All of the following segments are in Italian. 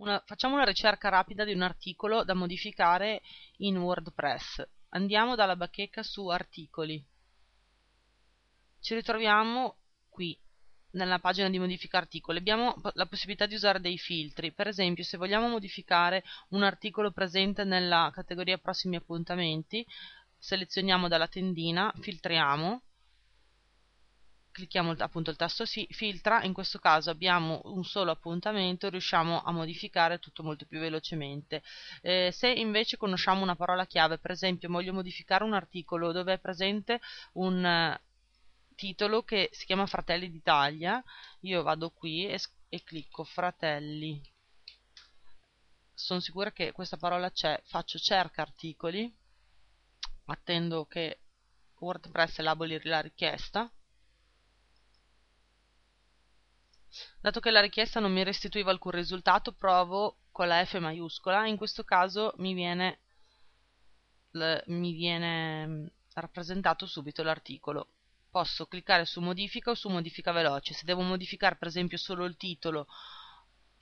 una, facciamo una ricerca rapida di un articolo da modificare in WordPress. Andiamo dalla bacheca su articoli. Ci ritroviamo qui nella pagina di modifica articoli abbiamo la possibilità di usare dei filtri per esempio se vogliamo modificare un articolo presente nella categoria prossimi appuntamenti selezioniamo dalla tendina filtriamo clicchiamo appunto il tasto si filtra, in questo caso abbiamo un solo appuntamento e riusciamo a modificare tutto molto più velocemente. Eh, se invece conosciamo una parola chiave, per esempio voglio modificare un articolo dove è presente un eh, titolo che si chiama Fratelli d'Italia, io vado qui e, e clicco Fratelli. Sono sicura che questa parola c'è, faccio cerca articoli, attendo che WordPress elabori la richiesta dato che la richiesta non mi restituiva alcun risultato provo con la F maiuscola in questo caso mi viene, mi viene mm, rappresentato subito l'articolo posso cliccare su modifica o su modifica veloce se devo modificare per esempio solo il titolo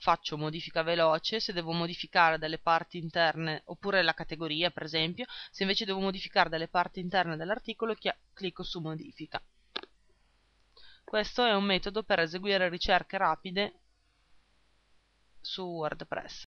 faccio modifica veloce, se devo modificare delle parti interne, oppure la categoria per esempio, se invece devo modificare delle parti interne dell'articolo clicco su modifica questo è un metodo per eseguire ricerche rapide su wordpress